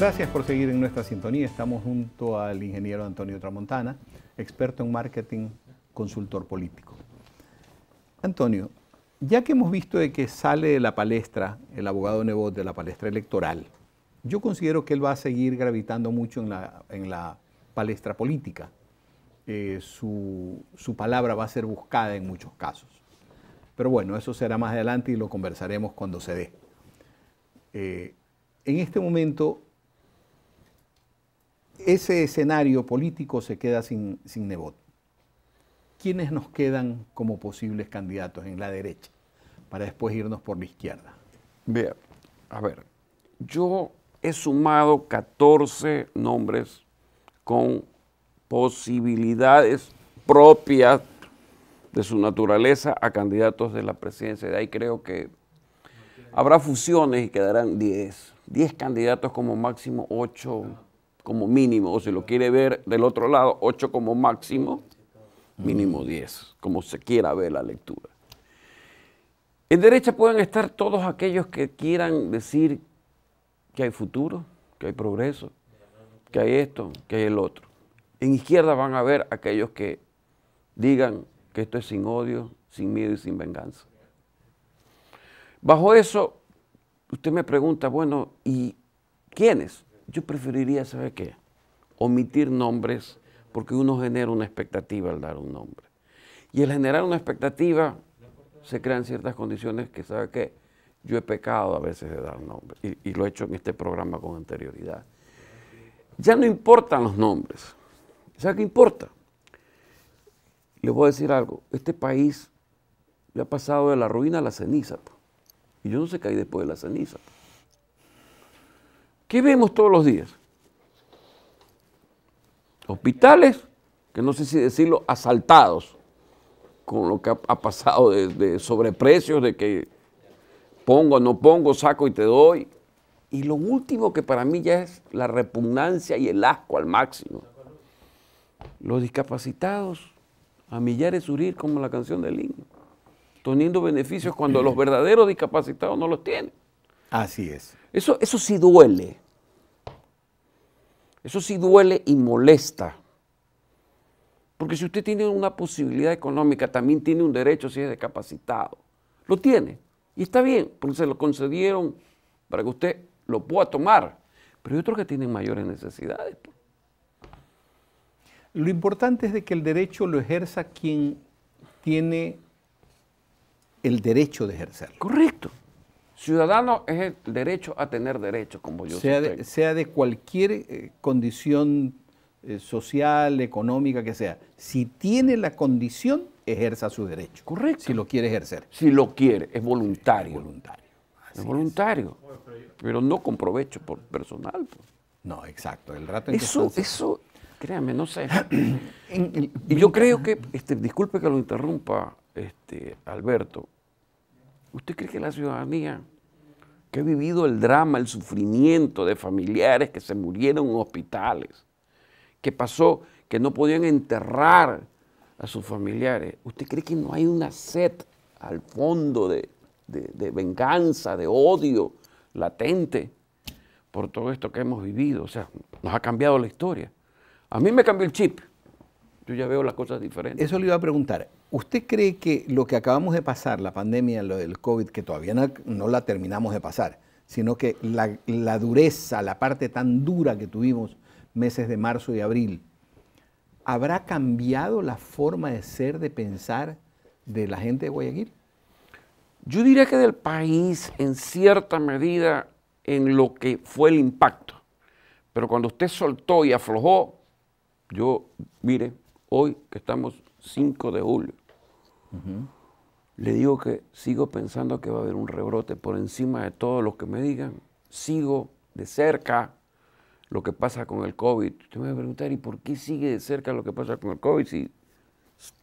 Gracias por seguir en nuestra sintonía. Estamos junto al ingeniero Antonio Tramontana, experto en marketing, consultor político. Antonio, ya que hemos visto de que sale de la palestra el abogado Nebot de la palestra electoral, yo considero que él va a seguir gravitando mucho en la, palestra política. Eh, su, palabra va a ser buscada en muchos casos. Pero bueno, eso será más adelante y lo conversaremos cuando se dé. Eh, en este momento, ese escenario político se queda sin, sin Nebot. ¿Quiénes nos quedan como posibles candidatos en la derecha para después irnos por la izquierda? Bien, a ver, yo he sumado 14 nombres con posibilidades propias de su naturaleza a candidatos de la presidencia. De ahí creo que habrá fusiones y quedarán 10. 10 candidatos como máximo 8 como mínimo, o si lo quiere ver del otro lado, 8 como máximo, mínimo 10, mm. como se quiera ver la lectura. En derecha pueden estar todos aquellos que quieran decir que hay futuro, que hay progreso, que hay esto, que hay el otro. En izquierda van a ver aquellos que digan que esto es sin odio, sin miedo y sin venganza. Bajo eso, usted me pregunta, bueno, ¿y quiénes? Yo preferiría, ¿sabe qué? Omitir nombres porque uno genera una expectativa al dar un nombre. Y al generar una expectativa se crean ciertas condiciones que, ¿sabe qué? Yo he pecado a veces de dar nombres y, lo he hecho en este programa con anterioridad. Ya no importan los nombres. ¿Sabe qué importa? Les voy a decir algo. Este país ya ha pasado de la ruina a la ceniza. Y yo no sé qué hay después de la ceniza. ¿Qué vemos todos los días? Hospitales, que no sé si decirlo, asaltados, con lo que ha, pasado de, sobreprecios, de que pongo, no pongo, saco y te doy. Y lo último que para mí ya es la repugnancia y el asco al máximo. Los discapacitados, a millares hurir como la canción del himno, teniendo beneficios cuando los verdaderos discapacitados no los tienen. Así es. Eso, sí duele. Eso sí duele y molesta. Porque si usted tiene una posibilidad económica, también tiene un derecho si es discapacitado. Lo tiene. Y está bien, porque se lo concedieron para que usted lo pueda tomar. Pero hay otros que tienen mayores necesidades. Pues. Lo importante es de que el derecho lo ejerza quien tiene el derecho de ejercerlo. Correcto. Ciudadano es el derecho a tener derecho, como yo sea sea de cualquier eh, condición eh, social, económica, que sea. Si tiene la condición, ejerza su derecho. Correcto. Si lo quiere ejercer. Si lo quiere, es voluntario. Es voluntario. es voluntario. Pero no con provecho personal. Pues. No, exacto. El rato eso, eso, créame, no sé. y yo creo que, este, disculpe que lo interrumpa, este, Alberto, ¿Usted cree que la ciudadanía que ha vivido el drama, el sufrimiento de familiares que se murieron en hospitales, que pasó que no podían enterrar a sus familiares, ¿usted cree que no hay una sed al fondo de, de venganza, de odio latente por todo esto que hemos vivido? O sea, nos ha cambiado la historia. A mí me cambió el chip yo ya veo las cosas diferentes. Eso le iba a preguntar. ¿Usted cree que lo que acabamos de pasar, la pandemia, lo del COVID, que todavía no, la terminamos de pasar, sino que la, dureza, la parte tan dura que tuvimos meses de marzo y abril, ¿habrá cambiado la forma de ser, de pensar de la gente de Guayaquil? Yo diría que del país, en cierta medida, en lo que fue el impacto. Pero cuando usted soltó y aflojó, yo, mire, hoy que estamos 5 de julio, le digo que sigo pensando que va a haber un rebrote por encima de todo lo que me digan. Sigo de cerca lo que pasa con el COVID. Usted me va a preguntar, ¿y por qué sigue de cerca lo que pasa con el COVID si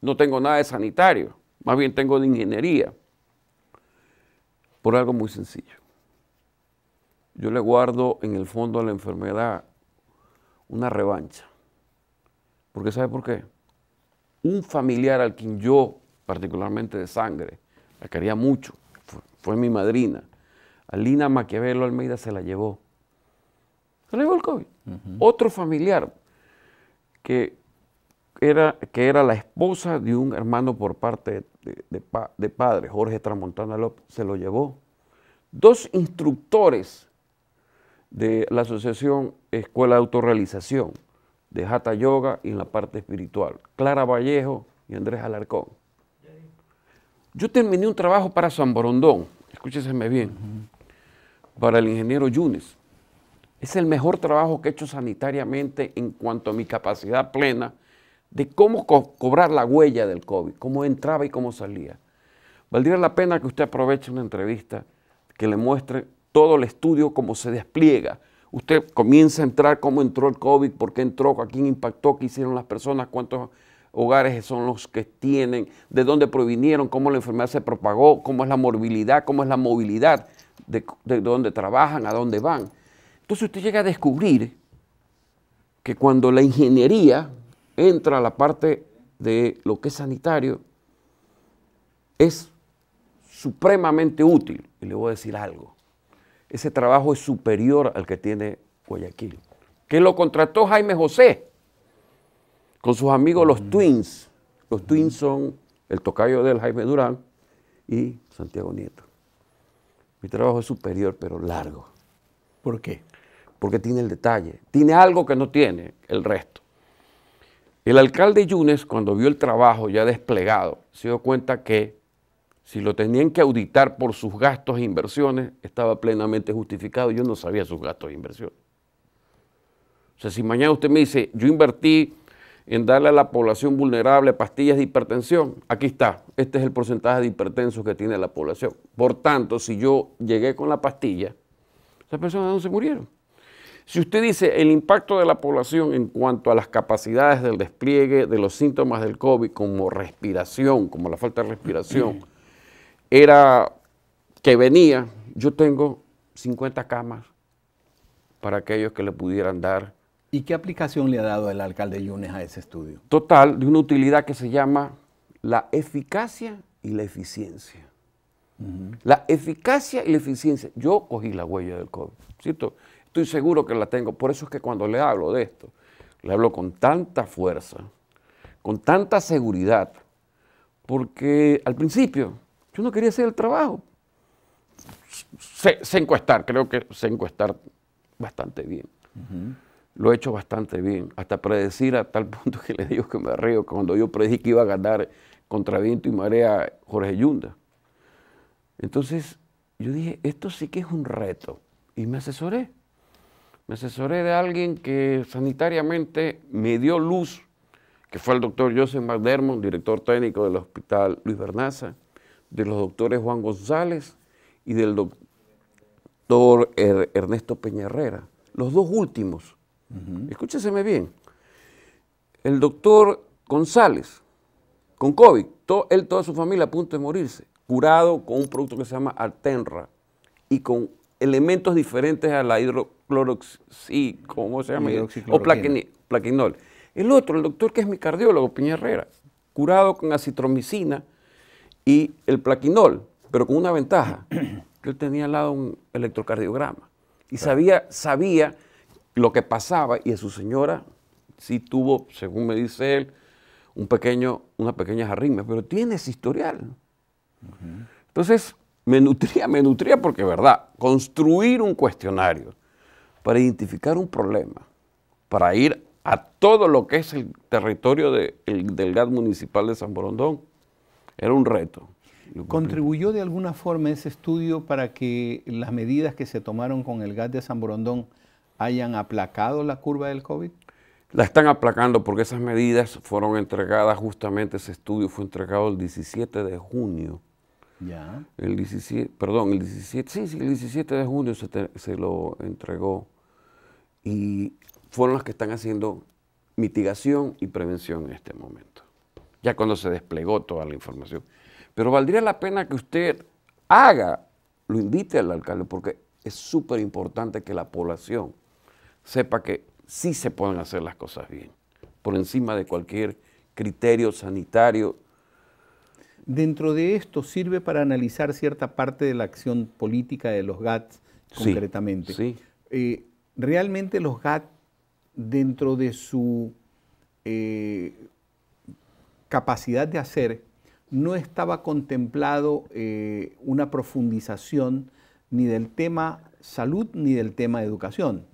no tengo nada de sanitario? Más bien tengo de ingeniería. Por algo muy sencillo. Yo le guardo en el fondo a la enfermedad una revancha. Porque ¿sabe por qué? Un familiar al quien yo, particularmente de sangre, la quería mucho, fue, mi madrina, Alina Maquiavelo Almeida se la llevó. Se la llevó el COVID. Otro familiar que era, que era la esposa de un hermano por parte de, padre, Jorge Tramontana López, se lo llevó. Dos instructores de la Asociación Escuela de Autorrealización, de Hatha Yoga y en la parte espiritual, Clara Vallejo y Andrés Alarcón. Yo terminé un trabajo para San Borondón, escúchese. bien, para el ingeniero Yunes. Es el mejor trabajo que he hecho sanitariamente en cuanto a mi capacidad plena de cómo cobrar la huella del COVID, cómo entraba y cómo salía. Valdría la pena que usted aproveche una entrevista que le muestre todo el estudio, cómo se despliega, usted comienza a entrar cómo entró el COVID, por qué entró, a quién impactó, qué hicieron las personas, cuántos hogares son los que tienen, de dónde provinieron, cómo la enfermedad se propagó, cómo es la morbilidad, cómo es la movilidad, de, dónde trabajan, a dónde van. Entonces usted llega a descubrir que cuando la ingeniería entra a la parte de lo que es sanitario, es supremamente útil. Y le voy a decir algo ese trabajo es superior al que tiene Guayaquil. Que lo contrató Jaime José con sus amigos los mm. Twins. Los Twinson, Twins son el tocayo del Jaime Durán y Santiago Nieto. Mi trabajo es superior, pero largo. ¿Por qué? Porque tiene el detalle, tiene algo que no tiene el resto. El alcalde Yunes, cuando vio el trabajo ya desplegado, se dio cuenta que si lo tenían que auditar por sus gastos e inversiones, estaba plenamente justificado. Yo no sabía sus gastos e inversiones. O sea, si mañana usted me dice, yo invertí en darle a la población vulnerable pastillas de hipertensión, aquí está, este es el porcentaje de hipertensos que tiene la población. Por tanto, si yo llegué con la pastilla, esas personas no se murieron. Si usted dice el impacto de la población en cuanto a las capacidades del despliegue de los síntomas del COVID, como respiración, como la falta de respiración, era que venía, yo tengo 50 camas para aquellos que le pudieran dar. ¿Y qué aplicación le ha dado el alcalde Yunes a ese estudio? Total, de una utilidad que se llama la eficacia y la eficiencia. La eficacia y la eficiencia. Yo cogí la huella del COVID, ¿cierto? Estoy seguro que la tengo. Por eso es que cuando le hablo de esto, le hablo con tanta fuerza, con tanta seguridad, porque al principio yo no quería hacer el trabajo. se encuestar, creo que se encuestar bastante bien. Lo he hecho bastante bien, hasta predecir a tal punto que le digo que me río, cuando yo predije que iba a ganar contra viento y marea Jorge Yunda. Entonces yo dije, esto sí que es un reto. Y me asesoré. Me asesoré de alguien que sanitariamente me dio luz, que fue el doctor Joseph McDermott, director técnico del hospital Luis Bernaza de los doctores Juan González y del doctor Ernesto Peñarrera, los dos últimos. Escúchese bien. El doctor González, con COVID, to él, toda su familia a punto de morirse, curado con un producto que se llama Altenra y con elementos diferentes a la hidrocloroxi, ¿cómo se llama? O plaquinol El otro, el doctor que es mi cardiólogo, Herrera, curado con acitromicina y el plaquinol, pero con una ventaja, que él tenía al lado un electrocardiograma y sabía, sabía lo que pasaba y a su señora sí tuvo, según me dice él, un pequeño, unas pequeñas arritmia, pero tiene ese historial. Entonces, me nutría, me nutría porque, verdad, construir un cuestionario para identificar un problema, para ir a todo lo que es el territorio del GAT municipal de San Borondón, era un reto. ¿Contribuyó de alguna forma ese estudio para que las medidas que se tomaron con el gas de San Borondón hayan aplacado la curva del COVID? La están aplacando porque esas medidas fueron entregadas, justamente ese estudio fue entregado el 17 de junio. Ya. El 17, perdón, el 17, sí, sí, el 17 de junio se lo entregó. Y fueron las que están haciendo mitigación y prevención en este momento ya cuando se desplegó toda la información. Pero valdría la pena que usted haga, lo invite al alcalde, porque es súper importante que la población sepa que sí se pueden hacer las cosas bien, por encima de cualquier criterio sanitario. Dentro de esto sirve para analizar cierta parte de la acción política de los GATS concretamente. Sí, eh, realmente los GATS, dentro de su eh, capacidad de hacer, no estaba contemplado eh, una profundización ni del tema salud ni del tema educación.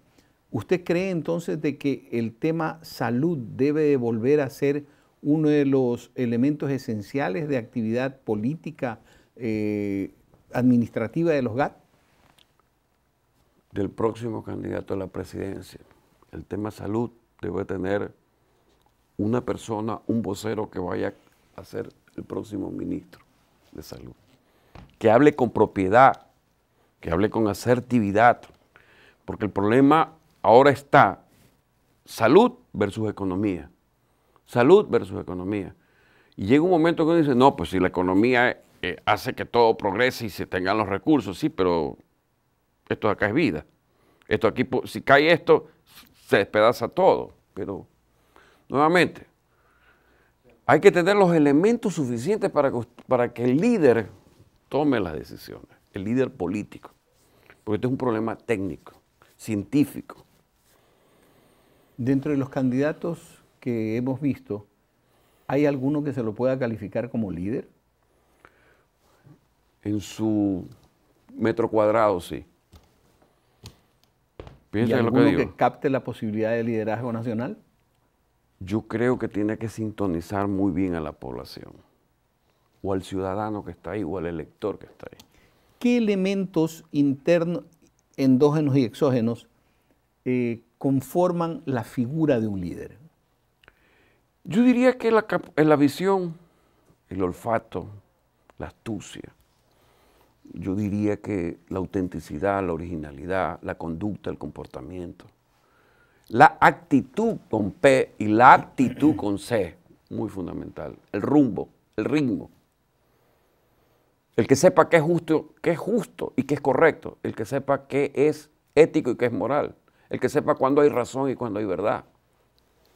¿Usted cree entonces de que el tema salud debe de volver a ser uno de los elementos esenciales de actividad política eh, administrativa de los GATT? Del próximo candidato a la presidencia. El tema salud debe tener una persona, un vocero que vaya a ser el próximo ministro de salud. Que hable con propiedad, que hable con asertividad, porque el problema ahora está salud versus economía. Salud versus economía. Y llega un momento que uno dice, no, pues si la economía eh, hace que todo progrese y se tengan los recursos, sí, pero esto acá es vida. Esto aquí, si cae esto, se despedaza todo. Pero Nuevamente, hay que tener los elementos suficientes para que, el líder tome las decisiones, el líder político, porque este es un problema técnico, científico. Dentro de los candidatos que hemos visto, ¿hay alguno que se lo pueda calificar como líder? En su metro cuadrado, sí. Piensa en lo que, digo. que capte la posibilidad de liderazgo nacional? yo creo que tiene que sintonizar muy bien a la población, o al ciudadano que está ahí, o al elector que está ahí. ¿Qué elementos internos, endógenos y exógenos eh, conforman la figura de un líder? Yo diría que la, eh, la visión, el olfato, la astucia, yo diría que la autenticidad, la originalidad, la conducta, el comportamiento. La actitud con P y la actitud con C, muy fundamental. El rumbo, el ritmo. El que sepa qué es justo, qué es justo y qué es correcto. El que sepa qué es ético y qué es moral. El que sepa cuándo hay razón y cuándo hay verdad.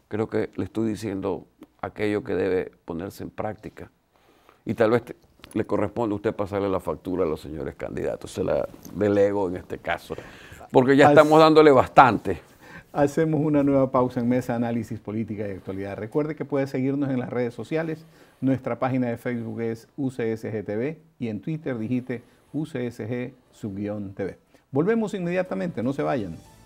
Creo que le estoy diciendo aquello que debe ponerse en práctica. Y tal vez le corresponde a usted pasarle la factura a los señores candidatos. Se la delego en este caso. Porque ya estamos dándole bastante. Hacemos una nueva pausa en Mesa Análisis Política y Actualidad. Recuerde que puede seguirnos en las redes sociales. Nuestra página de Facebook es UCSGTV y en Twitter digite UCSG-TV. Volvemos inmediatamente, no se vayan.